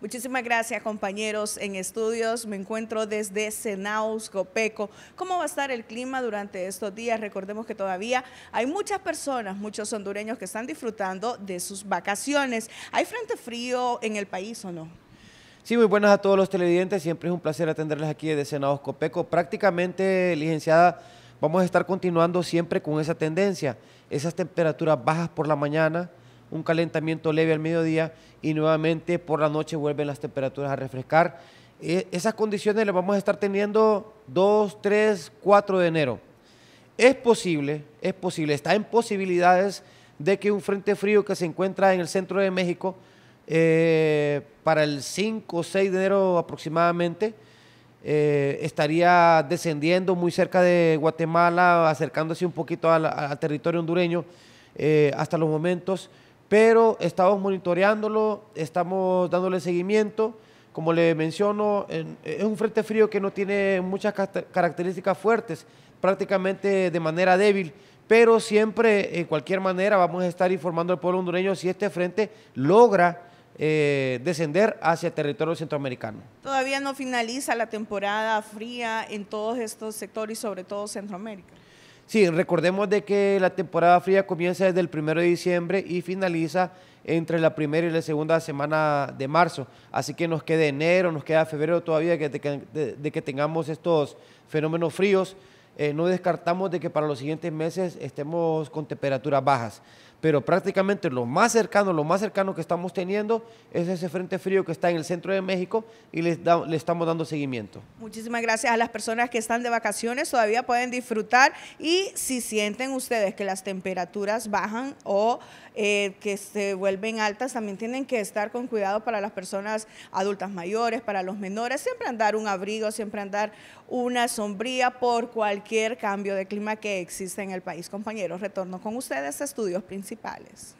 Muchísimas gracias, compañeros en estudios. Me encuentro desde Senaus, Copeco. ¿Cómo va a estar el clima durante estos días? Recordemos que todavía hay muchas personas, muchos hondureños que están disfrutando de sus vacaciones. ¿Hay frente frío en el país o no? Sí, muy buenas a todos los televidentes. Siempre es un placer atenderles aquí desde Senaos, Copeco. Prácticamente, licenciada, vamos a estar continuando siempre con esa tendencia. Esas temperaturas bajas por la mañana, un calentamiento leve al mediodía y nuevamente por la noche vuelven las temperaturas a refrescar. E, esas condiciones las vamos a estar teniendo 2, 3, 4 de enero. Es posible, es posible, está en posibilidades de que un frente frío que se encuentra en el centro de México eh, para el 5 o 6 de enero aproximadamente eh, estaría descendiendo muy cerca de Guatemala, acercándose un poquito al territorio hondureño eh, hasta los momentos pero estamos monitoreándolo, estamos dándole seguimiento. Como le menciono, es un frente frío que no tiene muchas características fuertes, prácticamente de manera débil, pero siempre, en cualquier manera, vamos a estar informando al pueblo hondureño si este frente logra eh, descender hacia el territorio centroamericano. Todavía no finaliza la temporada fría en todos estos sectores y sobre todo Centroamérica. Sí, recordemos de que la temporada fría comienza desde el 1 de diciembre y finaliza entre la primera y la segunda semana de marzo. Así que nos queda enero, nos queda febrero todavía que, de que tengamos estos fenómenos fríos. Eh, no descartamos de que para los siguientes meses estemos con temperaturas bajas, pero prácticamente lo más cercano, lo más cercano que estamos teniendo es ese frente frío que está en el centro de México y le estamos dando seguimiento. Muchísimas gracias a las personas que están de vacaciones, todavía pueden disfrutar y si sienten ustedes que las temperaturas bajan o eh, que se vuelven altas, también tienen que estar con cuidado para las personas adultas mayores, para los menores, siempre andar un abrigo, siempre andar una sombría por cualquier cualquier cambio de clima que existe en el país. Compañeros, retorno con ustedes a estudios principales.